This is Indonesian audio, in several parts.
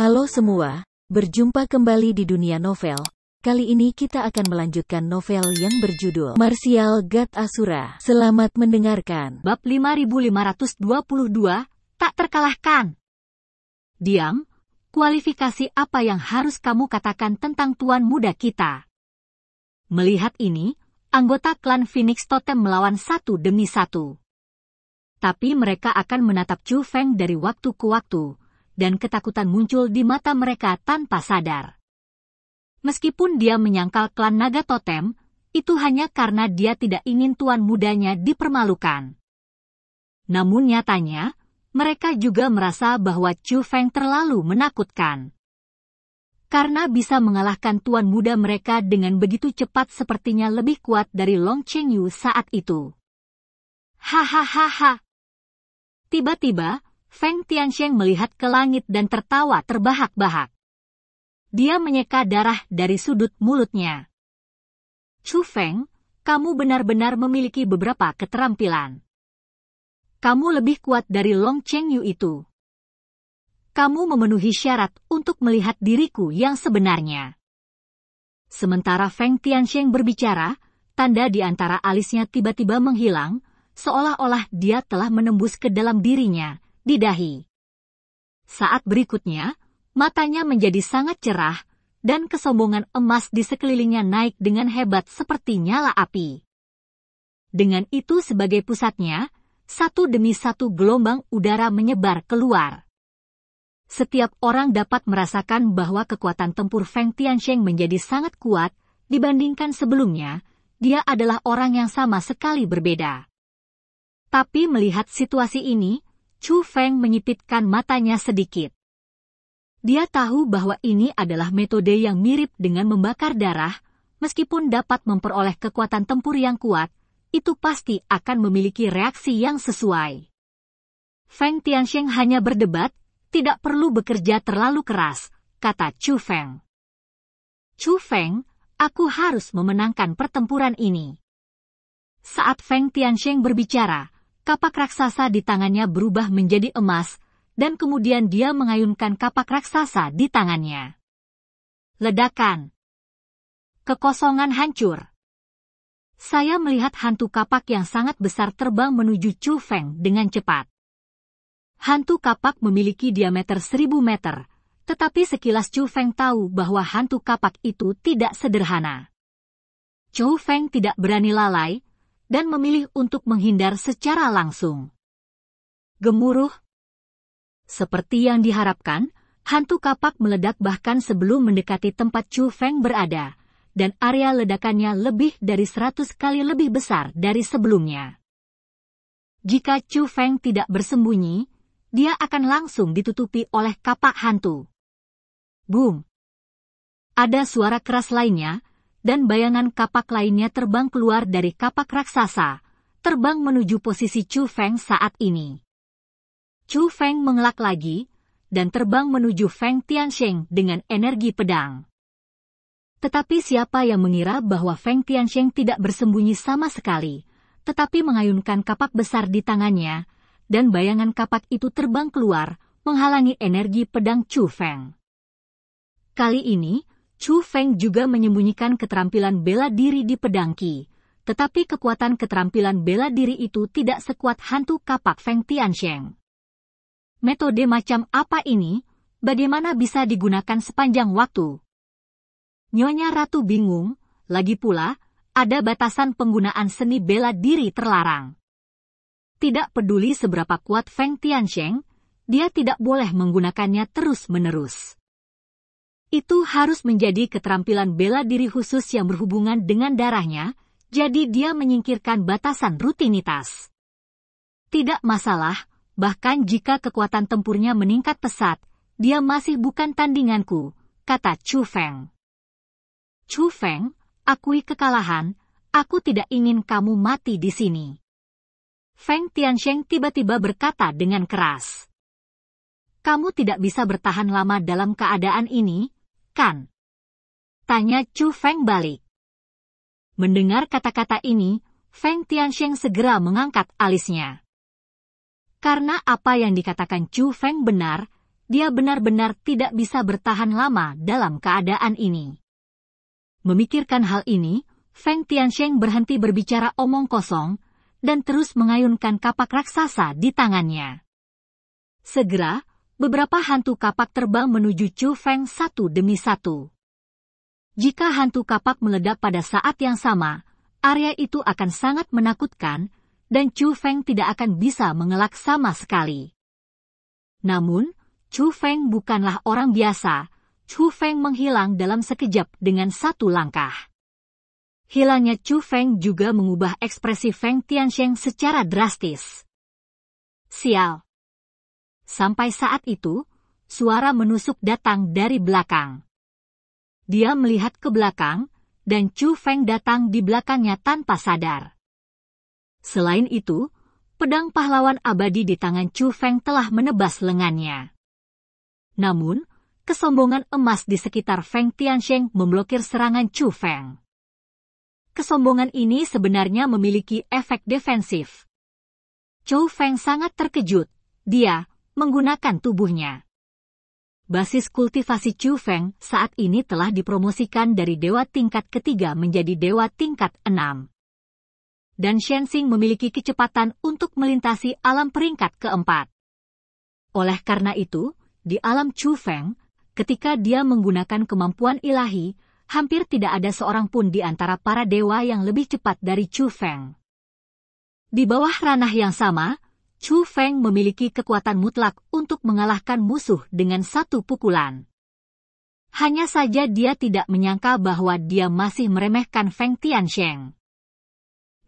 Halo semua, berjumpa kembali di dunia novel. Kali ini kita akan melanjutkan novel yang berjudul Martial God Asura. Selamat mendengarkan. Bab 5522, tak terkalahkan. Diam, kualifikasi apa yang harus kamu katakan tentang tuan muda kita? Melihat ini, anggota klan Phoenix Totem melawan satu demi satu. Tapi mereka akan menatap Chu Feng dari waktu ke waktu, dan ketakutan muncul di mata mereka tanpa sadar. Meskipun dia menyangkal klan naga totem, itu hanya karena dia tidak ingin tuan mudanya dipermalukan. Namun nyatanya, mereka juga merasa bahwa Chu Feng terlalu menakutkan. Karena bisa mengalahkan tuan muda mereka dengan begitu cepat sepertinya lebih kuat dari Long Cheng Yu saat itu. Hahaha. Tiba-tiba, Feng Tiansheng melihat ke langit dan tertawa terbahak-bahak. Dia menyeka darah dari sudut mulutnya. Chu Feng, kamu benar-benar memiliki beberapa keterampilan. Kamu lebih kuat dari Long Cheng Yu itu. Kamu memenuhi syarat untuk melihat diriku yang sebenarnya. Sementara Feng Tiansheng berbicara, tanda di antara alisnya tiba-tiba menghilang, seolah-olah dia telah menembus ke dalam dirinya, di dahi. Saat berikutnya, matanya menjadi sangat cerah dan kesombongan emas di sekelilingnya naik dengan hebat seperti nyala api. Dengan itu sebagai pusatnya, satu demi satu gelombang udara menyebar keluar. Setiap orang dapat merasakan bahwa kekuatan tempur Feng Tiansheng menjadi sangat kuat dibandingkan sebelumnya, dia adalah orang yang sama sekali berbeda. Tapi melihat situasi ini, Chu Feng menyipitkan matanya sedikit. Dia tahu bahwa ini adalah metode yang mirip dengan membakar darah, meskipun dapat memperoleh kekuatan tempur yang kuat, itu pasti akan memiliki reaksi yang sesuai. Feng Tiansheng hanya berdebat, tidak perlu bekerja terlalu keras, kata Chu Feng. Chu Feng, aku harus memenangkan pertempuran ini. Saat Feng Tiansheng berbicara, kapak raksasa di tangannya berubah menjadi emas, dan kemudian dia mengayunkan kapak raksasa di tangannya. Ledakan. Kekosongan hancur. Saya melihat hantu kapak yang sangat besar terbang menuju Chu Feng dengan cepat. Hantu kapak memiliki diameter 1000 meter, tetapi sekilas Chu Feng tahu bahwa hantu kapak itu tidak sederhana. Chu Feng tidak berani lalai, dan memilih untuk menghindar secara langsung. Gemuruh Seperti yang diharapkan, hantu kapak meledak bahkan sebelum mendekati tempat Chu Feng berada, dan area ledakannya lebih dari seratus kali lebih besar dari sebelumnya. Jika Chu Feng tidak bersembunyi, dia akan langsung ditutupi oleh kapak hantu. Boom! Ada suara keras lainnya, dan bayangan kapak lainnya terbang keluar dari kapak raksasa, terbang menuju posisi Chu Feng saat ini. Chu Feng mengelak lagi, dan terbang menuju Feng Tiansheng dengan energi pedang. Tetapi siapa yang mengira bahwa Feng Tiansheng tidak bersembunyi sama sekali, tetapi mengayunkan kapak besar di tangannya, dan bayangan kapak itu terbang keluar, menghalangi energi pedang Chu Feng. Kali ini, Chu Feng juga menyembunyikan keterampilan bela diri di pedangki, tetapi kekuatan keterampilan bela diri itu tidak sekuat hantu kapak Feng Tiansheng. Metode macam apa ini? Bagaimana bisa digunakan sepanjang waktu? Nyonya Ratu bingung, lagi pula, ada batasan penggunaan seni bela diri terlarang. Tidak peduli seberapa kuat Feng Tiansheng, dia tidak boleh menggunakannya terus-menerus itu harus menjadi keterampilan bela diri khusus yang berhubungan dengan darahnya, jadi dia menyingkirkan batasan rutinitas. Tidak masalah, bahkan jika kekuatan tempurnya meningkat pesat, dia masih bukan tandinganku, kata Chu Feng. Chu Feng, akui kekalahan, aku tidak ingin kamu mati di sini. Feng Tiansheng tiba-tiba berkata dengan keras. Kamu tidak bisa bertahan lama dalam keadaan ini, kan? Tanya Chu Feng balik. Mendengar kata-kata ini, Feng Tiansheng segera mengangkat alisnya. Karena apa yang dikatakan Chu Feng benar, dia benar-benar tidak bisa bertahan lama dalam keadaan ini. Memikirkan hal ini, Feng Tiansheng berhenti berbicara omong kosong dan terus mengayunkan kapak raksasa di tangannya. Segera, beberapa hantu kapak terbang menuju Chu Feng satu demi satu. Jika hantu kapak meledak pada saat yang sama, area itu akan sangat menakutkan dan Chu Feng tidak akan bisa mengelak sama sekali. Namun, Chu Feng bukanlah orang biasa. Chu Feng menghilang dalam sekejap dengan satu langkah. Hilangnya Chu Feng juga mengubah ekspresi Feng Tiansheng secara drastis. Sial, Sampai saat itu, suara menusuk datang dari belakang. Dia melihat ke belakang, dan Chu Feng datang di belakangnya tanpa sadar. Selain itu, pedang pahlawan abadi di tangan Chu Feng telah menebas lengannya. Namun, kesombongan emas di sekitar Feng Tiansheng memblokir serangan Chu Feng. Kesombongan ini sebenarnya memiliki efek defensif. Chu Feng sangat terkejut. Dia menggunakan tubuhnya. Basis kultivasi Chu Feng saat ini telah dipromosikan dari dewa tingkat ketiga menjadi dewa tingkat enam. Dan Shenzing memiliki kecepatan untuk melintasi alam peringkat keempat. Oleh karena itu, di alam Chu Feng, ketika dia menggunakan kemampuan ilahi, hampir tidak ada seorang pun di antara para dewa yang lebih cepat dari Chu Feng. Di bawah ranah yang sama, Chu Feng memiliki kekuatan mutlak untuk mengalahkan musuh dengan satu pukulan. Hanya saja dia tidak menyangka bahwa dia masih meremehkan Feng Tiansheng.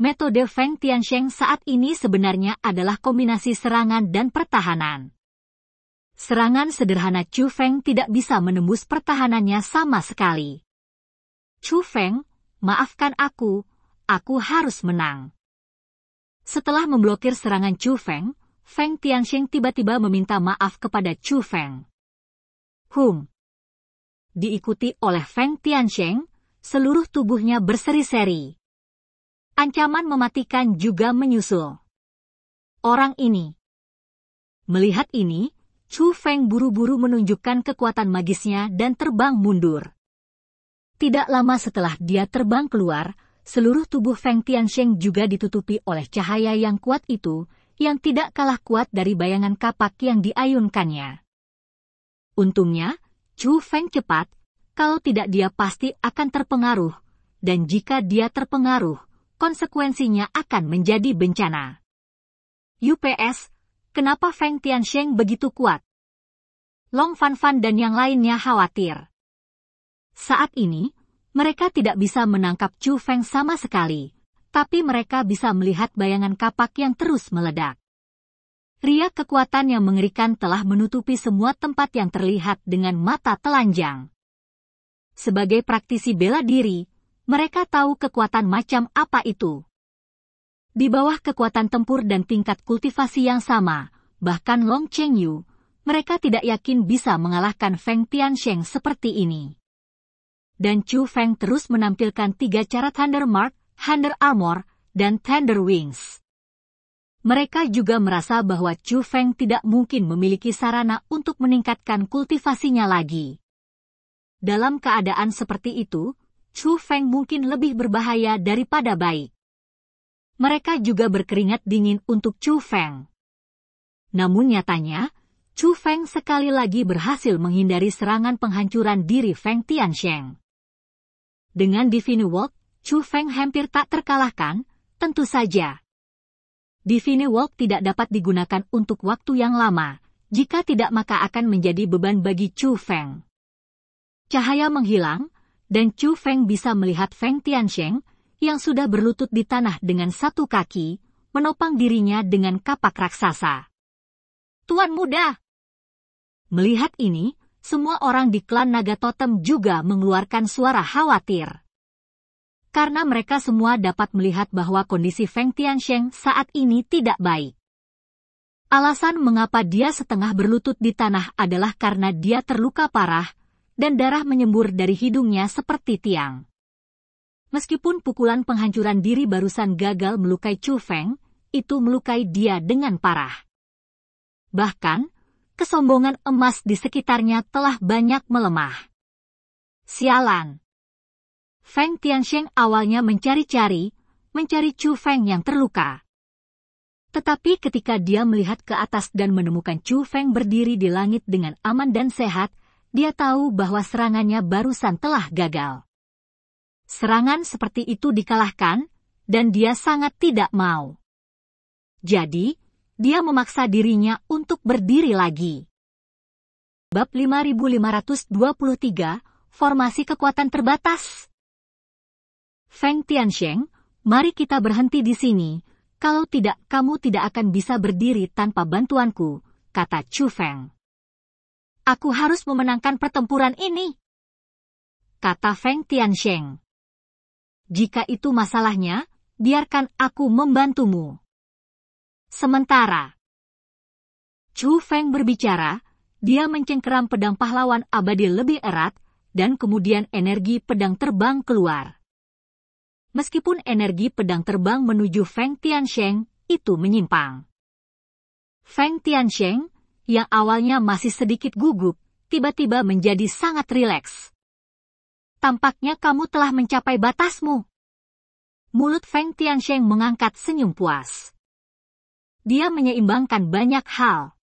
Metode Feng Tiansheng saat ini sebenarnya adalah kombinasi serangan dan pertahanan. Serangan sederhana Chu Feng tidak bisa menembus pertahanannya sama sekali. Chu Feng, maafkan aku, aku harus menang. Setelah memblokir serangan Chu Feng, Feng Tiansheng tiba-tiba meminta maaf kepada Chu Feng. Hum. Diikuti oleh Feng Tiansheng, seluruh tubuhnya berseri-seri. Ancaman mematikan juga menyusul. Orang ini. Melihat ini, Chu Feng buru-buru menunjukkan kekuatan magisnya dan terbang mundur. Tidak lama setelah dia terbang keluar, seluruh tubuh Feng Tiansheng juga ditutupi oleh cahaya yang kuat itu, yang tidak kalah kuat dari bayangan kapak yang diayunkannya. Untungnya, Chu Feng cepat, kalau tidak dia pasti akan terpengaruh, dan jika dia terpengaruh, konsekuensinya akan menjadi bencana. UPS, kenapa Feng Tiansheng begitu kuat? Long Fan Fan dan yang lainnya khawatir. Saat ini, mereka tidak bisa menangkap Chu Feng sama sekali, tapi mereka bisa melihat bayangan kapak yang terus meledak. Riak kekuatan yang mengerikan telah menutupi semua tempat yang terlihat dengan mata telanjang. Sebagai praktisi bela diri, mereka tahu kekuatan macam apa itu. Di bawah kekuatan tempur dan tingkat kultivasi yang sama, bahkan Long Cheng Yu, mereka tidak yakin bisa mengalahkan Feng Tian Sheng seperti ini dan Chu Feng terus menampilkan tiga cara Thunder Mark, Thunder Armor, dan Thunder Wings. Mereka juga merasa bahwa Chu Feng tidak mungkin memiliki sarana untuk meningkatkan kultivasinya lagi. Dalam keadaan seperti itu, Chu Feng mungkin lebih berbahaya daripada baik. Mereka juga berkeringat dingin untuk Chu Feng. Namun nyatanya, Chu Feng sekali lagi berhasil menghindari serangan penghancuran diri Feng Tiansheng. Dengan Divine Walk, Chu Feng hampir tak terkalahkan, tentu saja. Divine Walk tidak dapat digunakan untuk waktu yang lama, jika tidak maka akan menjadi beban bagi Chu Feng. Cahaya menghilang, dan Chu Feng bisa melihat Feng Tiansheng yang sudah berlutut di tanah dengan satu kaki, menopang dirinya dengan kapak raksasa. Tuan muda! Melihat ini, semua orang di klan Naga Totem juga mengeluarkan suara khawatir. Karena mereka semua dapat melihat bahwa kondisi Feng Tiansheng saat ini tidak baik. Alasan mengapa dia setengah berlutut di tanah adalah karena dia terluka parah, dan darah menyembur dari hidungnya seperti tiang. Meskipun pukulan penghancuran diri barusan gagal melukai Chu Feng, itu melukai dia dengan parah. Bahkan, kesombongan emas di sekitarnya telah banyak melemah. Sialan. Feng Tiansheng awalnya mencari-cari, mencari Chu Feng yang terluka. Tetapi ketika dia melihat ke atas dan menemukan Chu Feng berdiri di langit dengan aman dan sehat, dia tahu bahwa serangannya barusan telah gagal. Serangan seperti itu dikalahkan, dan dia sangat tidak mau. Jadi, dia memaksa dirinya untuk berdiri lagi. Bab 5523, Formasi Kekuatan Terbatas Feng Tiansheng, mari kita berhenti di sini. Kalau tidak, kamu tidak akan bisa berdiri tanpa bantuanku, kata Chu Feng. Aku harus memenangkan pertempuran ini, kata Feng Tiansheng. Jika itu masalahnya, biarkan aku membantumu. Sementara Chu Feng berbicara, dia mencengkeram pedang pahlawan abadi lebih erat dan kemudian energi pedang terbang keluar. Meskipun energi pedang terbang menuju Feng Tiansheng itu menyimpang. Feng Tiansheng, yang awalnya masih sedikit gugup, tiba-tiba menjadi sangat rileks. Tampaknya kamu telah mencapai batasmu. Mulut Feng Tiansheng mengangkat senyum puas dia menyeimbangkan banyak hal.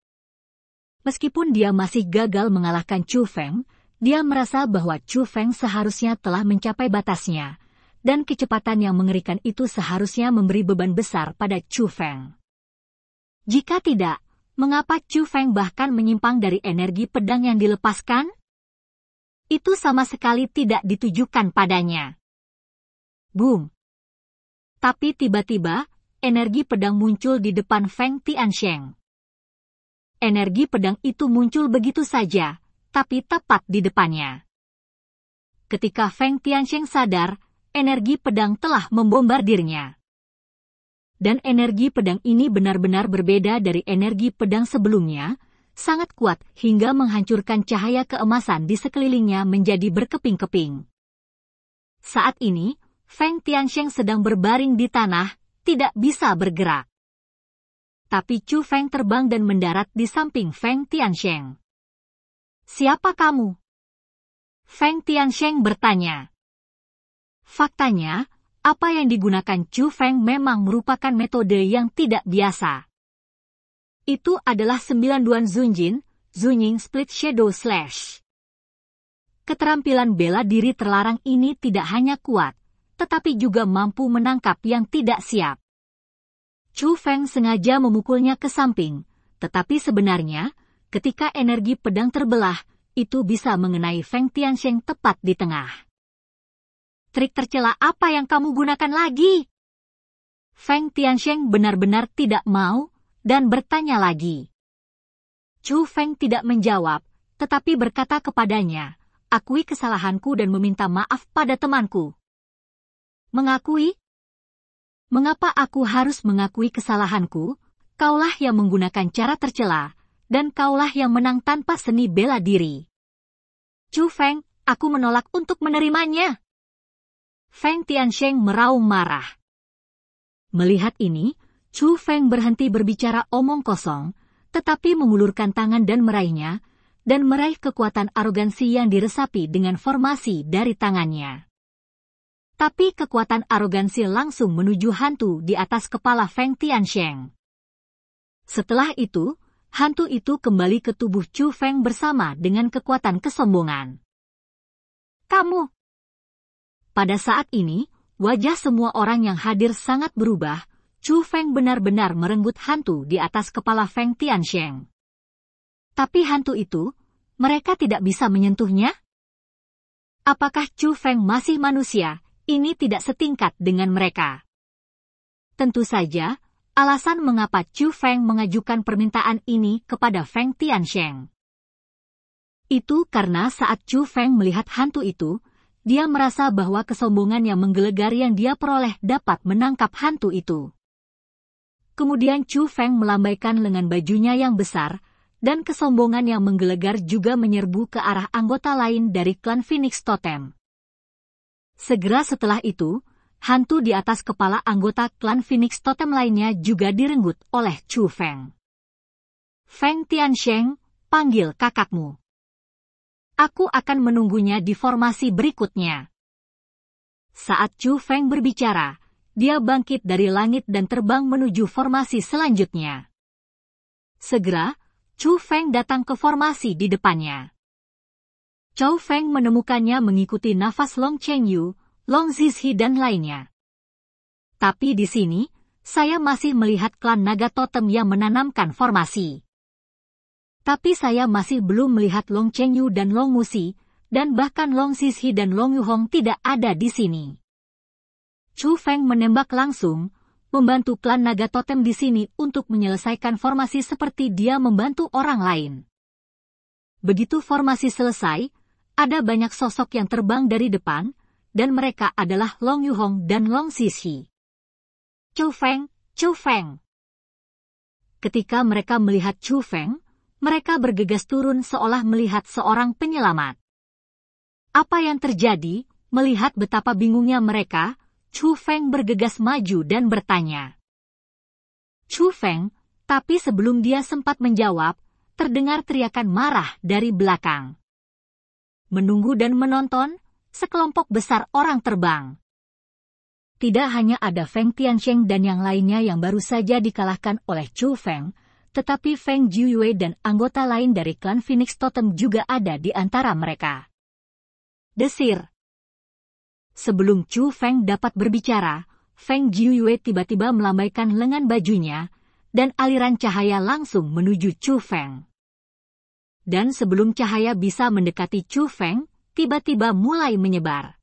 Meskipun dia masih gagal mengalahkan Chu Feng, dia merasa bahwa Chu Feng seharusnya telah mencapai batasnya, dan kecepatan yang mengerikan itu seharusnya memberi beban besar pada Chu Feng. Jika tidak, mengapa Chu Feng bahkan menyimpang dari energi pedang yang dilepaskan? Itu sama sekali tidak ditujukan padanya. Boom! Tapi tiba-tiba, energi pedang muncul di depan Feng Tiansheng. Energi pedang itu muncul begitu saja, tapi tepat di depannya. Ketika Feng Tiansheng sadar, energi pedang telah membombardirnya. Dan energi pedang ini benar-benar berbeda dari energi pedang sebelumnya, sangat kuat hingga menghancurkan cahaya keemasan di sekelilingnya menjadi berkeping-keping. Saat ini, Feng Tiansheng sedang berbaring di tanah, tidak bisa bergerak. Tapi Chu Feng terbang dan mendarat di samping Feng Tiansheng. Siapa kamu? Feng Tiansheng bertanya. Faktanya, apa yang digunakan Chu Feng memang merupakan metode yang tidak biasa. Itu adalah sembilan Duan Zunjin, Zunying Split Shadow Slash. Keterampilan bela diri terlarang ini tidak hanya kuat, tetapi juga mampu menangkap yang tidak siap. Chu Feng sengaja memukulnya ke samping, tetapi sebenarnya, ketika energi pedang terbelah, itu bisa mengenai Feng Tiansheng tepat di tengah. Trik tercela apa yang kamu gunakan lagi? Feng Tiansheng benar-benar tidak mau dan bertanya lagi. Chu Feng tidak menjawab, tetapi berkata kepadanya, akui kesalahanku dan meminta maaf pada temanku. Mengakui? Mengapa aku harus mengakui kesalahanku? Kaulah yang menggunakan cara tercela, dan kaulah yang menang tanpa seni bela diri. Chu Feng, aku menolak untuk menerimanya. Feng Tiansheng meraung marah. Melihat ini, Chu Feng berhenti berbicara omong kosong, tetapi mengulurkan tangan dan meraihnya, dan meraih kekuatan arogansi yang diresapi dengan formasi dari tangannya. Tapi kekuatan arogansi langsung menuju hantu di atas kepala Feng Tian Tiansheng. Setelah itu, hantu itu kembali ke tubuh Chu Feng bersama dengan kekuatan kesombongan. Kamu! Pada saat ini, wajah semua orang yang hadir sangat berubah, Chu Feng benar-benar merenggut hantu di atas kepala Feng Tian Tiansheng. Tapi hantu itu, mereka tidak bisa menyentuhnya? Apakah Chu Feng masih manusia ini tidak setingkat dengan mereka. Tentu saja, alasan mengapa Chu Feng mengajukan permintaan ini kepada Feng Tiansheng. Itu karena saat Chu Feng melihat hantu itu, dia merasa bahwa kesombongan yang menggelegar yang dia peroleh dapat menangkap hantu itu. Kemudian Chu Feng melambaikan lengan bajunya yang besar, dan kesombongan yang menggelegar juga menyerbu ke arah anggota lain dari klan Phoenix Totem. Segera setelah itu, hantu di atas kepala anggota klan Phoenix Totem lainnya juga direnggut oleh Chu Feng. Feng Tiansheng, panggil kakakmu. Aku akan menunggunya di formasi berikutnya. Saat Chu Feng berbicara, dia bangkit dari langit dan terbang menuju formasi selanjutnya. Segera, Chu Feng datang ke formasi di depannya. Chou Feng menemukannya mengikuti nafas Long Cheng Yu, Long Zizhi dan lainnya. Tapi di sini, saya masih melihat klan naga totem yang menanamkan formasi. Tapi saya masih belum melihat Long Cheng Yu dan Long Musi, dan bahkan Long Zizhi dan Long Yu Hong tidak ada di sini. Chu Feng menembak langsung, membantu klan naga totem di sini untuk menyelesaikan formasi seperti dia membantu orang lain. Begitu formasi selesai, ada banyak sosok yang terbang dari depan, dan mereka adalah Long Yuhong dan Long Sisi. Chu Feng, Chu Feng. Ketika mereka melihat Chu Feng, mereka bergegas turun seolah melihat seorang penyelamat. Apa yang terjadi? Melihat betapa bingungnya mereka, Chu Feng bergegas maju dan bertanya. Chu Feng, tapi sebelum dia sempat menjawab, terdengar teriakan marah dari belakang menunggu dan menonton, sekelompok besar orang terbang. Tidak hanya ada Feng Tiancheng dan yang lainnya yang baru saja dikalahkan oleh Chu Feng, tetapi Feng Jiuyue dan anggota lain dari klan Phoenix Totem juga ada di antara mereka. Desir Sebelum Chu Feng dapat berbicara, Feng Jiuyue tiba-tiba melambaikan lengan bajunya, dan aliran cahaya langsung menuju Chu Feng dan sebelum cahaya bisa mendekati Chu Feng, tiba-tiba mulai menyebar.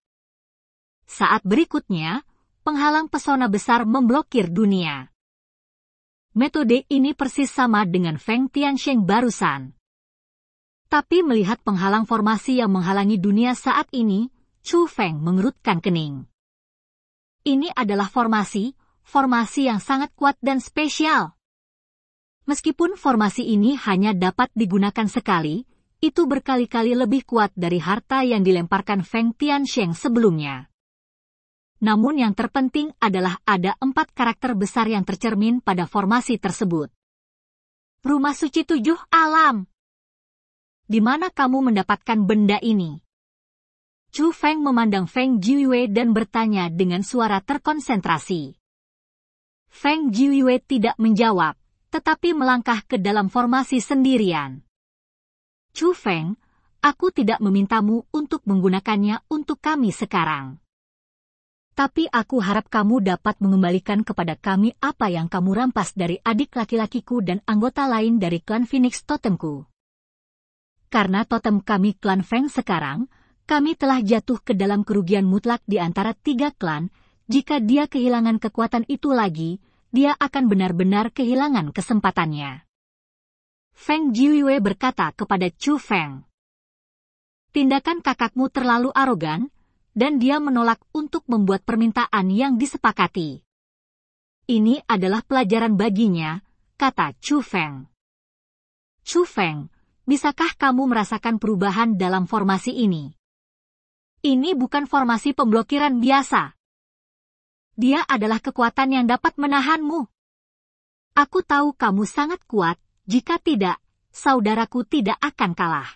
Saat berikutnya, penghalang pesona besar memblokir dunia. Metode ini persis sama dengan Feng Tiansheng barusan. Tapi melihat penghalang formasi yang menghalangi dunia saat ini, Chu Feng mengerutkan kening. Ini adalah formasi, formasi yang sangat kuat dan spesial, Meskipun formasi ini hanya dapat digunakan sekali, itu berkali-kali lebih kuat dari harta yang dilemparkan Feng Tiansheng sebelumnya. Namun yang terpenting adalah ada empat karakter besar yang tercermin pada formasi tersebut. Rumah suci tujuh alam. Di mana kamu mendapatkan benda ini? Chu Feng memandang Feng Jiuyue dan bertanya dengan suara terkonsentrasi. Feng Jiuyue tidak menjawab tetapi melangkah ke dalam formasi sendirian. Chu Feng, aku tidak memintamu untuk menggunakannya untuk kami sekarang. Tapi aku harap kamu dapat mengembalikan kepada kami apa yang kamu rampas dari adik laki-lakiku dan anggota lain dari klan Phoenix Totemku. Karena totem kami klan Feng sekarang, kami telah jatuh ke dalam kerugian mutlak di antara tiga klan, jika dia kehilangan kekuatan itu lagi, dia akan benar-benar kehilangan kesempatannya. Feng Jiuyue berkata kepada Chu Feng, Tindakan kakakmu terlalu arogan, dan dia menolak untuk membuat permintaan yang disepakati. Ini adalah pelajaran baginya, kata Chu Feng. Chu Feng, bisakah kamu merasakan perubahan dalam formasi ini? Ini bukan formasi pemblokiran biasa dia adalah kekuatan yang dapat menahanmu. Aku tahu kamu sangat kuat, jika tidak, saudaraku tidak akan kalah.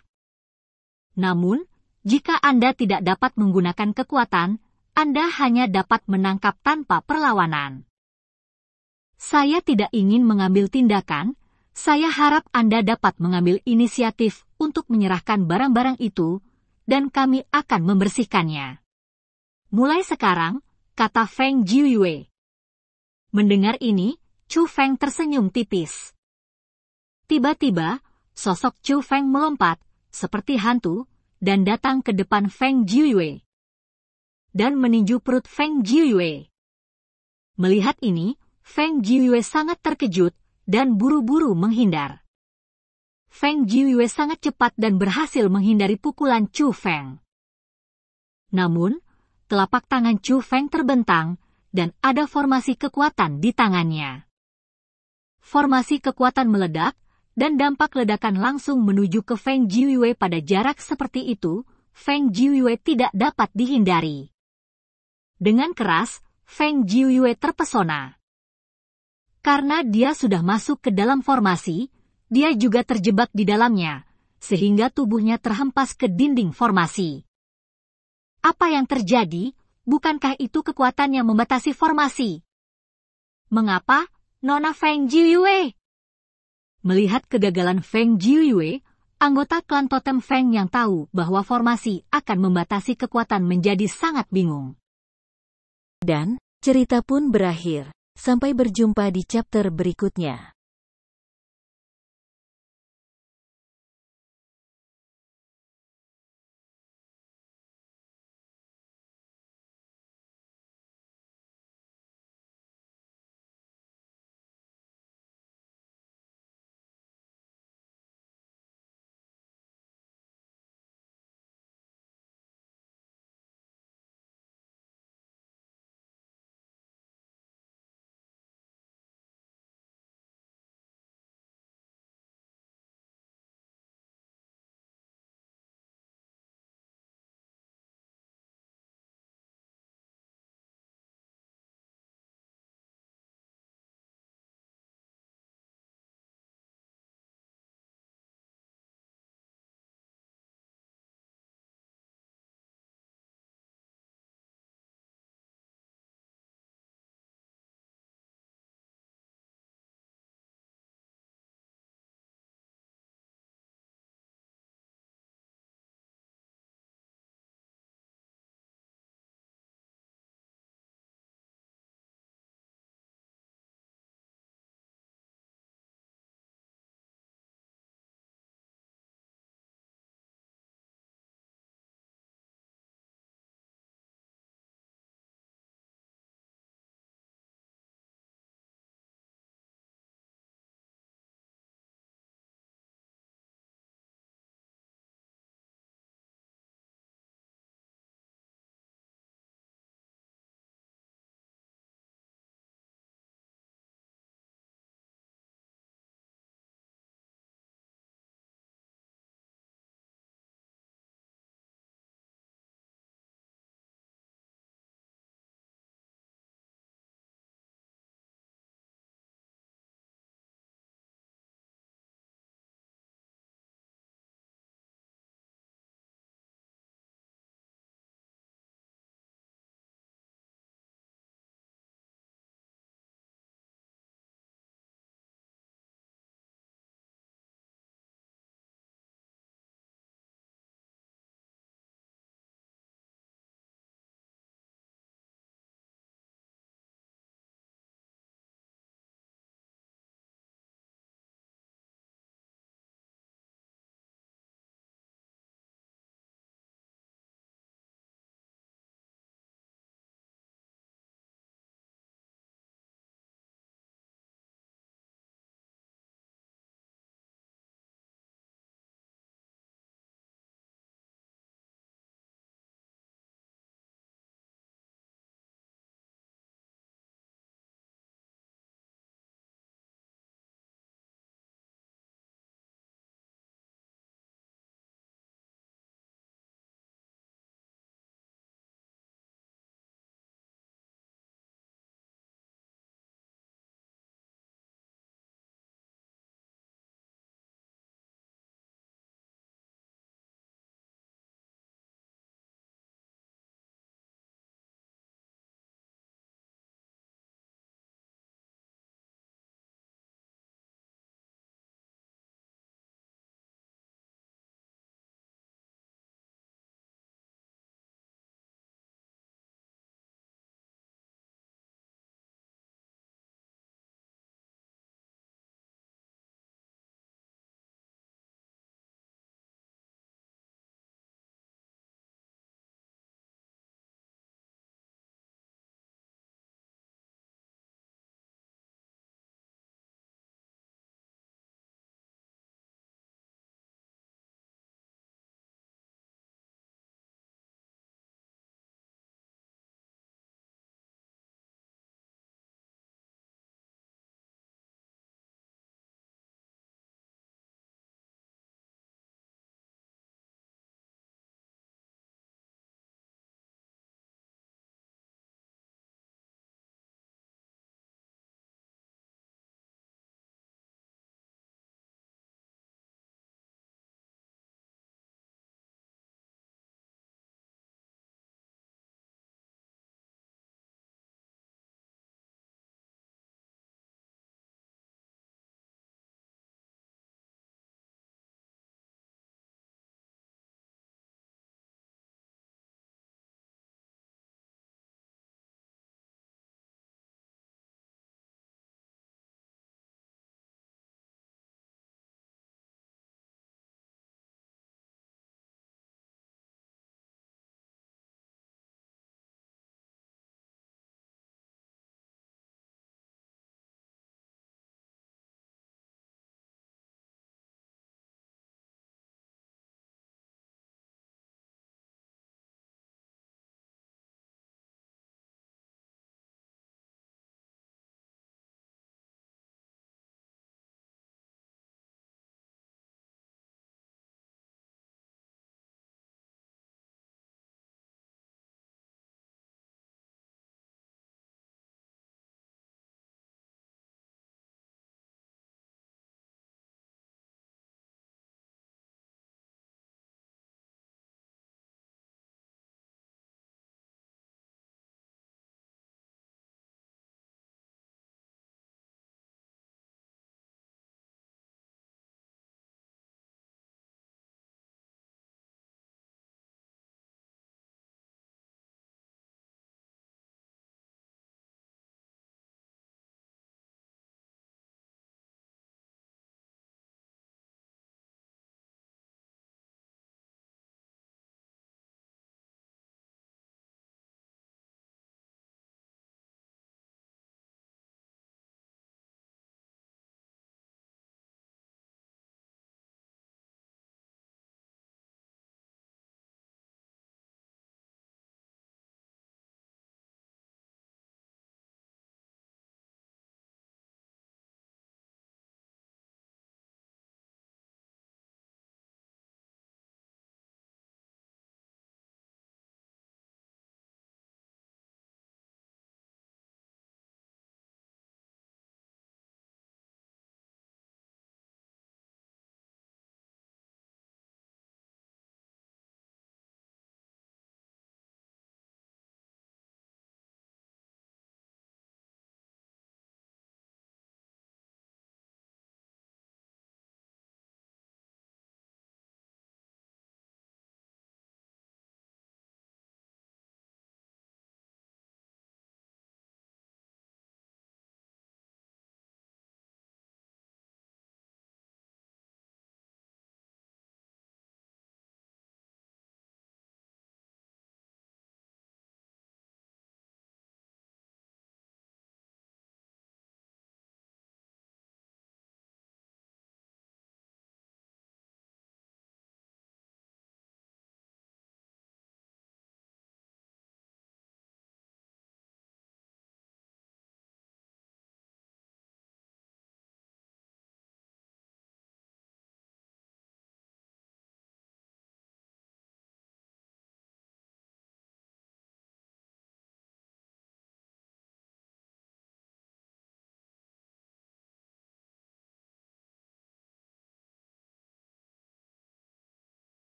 Namun, jika Anda tidak dapat menggunakan kekuatan, Anda hanya dapat menangkap tanpa perlawanan. Saya tidak ingin mengambil tindakan, saya harap Anda dapat mengambil inisiatif untuk menyerahkan barang-barang itu, dan kami akan membersihkannya. Mulai sekarang, kata Feng Jiuyue. Mendengar ini, Chu Feng tersenyum tipis. Tiba-tiba, sosok Chu Feng melompat, seperti hantu, dan datang ke depan Feng Jiuyue. Dan meninju perut Feng Jiuyue. Melihat ini, Feng Jiuyue sangat terkejut dan buru-buru menghindar. Feng Jiuyue sangat cepat dan berhasil menghindari pukulan Chu Feng. Namun, telapak tangan Chu Feng terbentang, dan ada formasi kekuatan di tangannya. Formasi kekuatan meledak, dan dampak ledakan langsung menuju ke Feng Jiuyue pada jarak seperti itu, Feng Jiuyue tidak dapat dihindari. Dengan keras, Feng Jiuyue terpesona. Karena dia sudah masuk ke dalam formasi, dia juga terjebak di dalamnya, sehingga tubuhnya terhempas ke dinding formasi. Apa yang terjadi? Bukankah itu kekuatan yang membatasi formasi? Mengapa Nona Feng Jiuyue? Melihat kegagalan Feng Jiuyue, anggota klan totem Feng yang tahu bahwa formasi akan membatasi kekuatan menjadi sangat bingung. Dan, cerita pun berakhir. Sampai berjumpa di chapter berikutnya.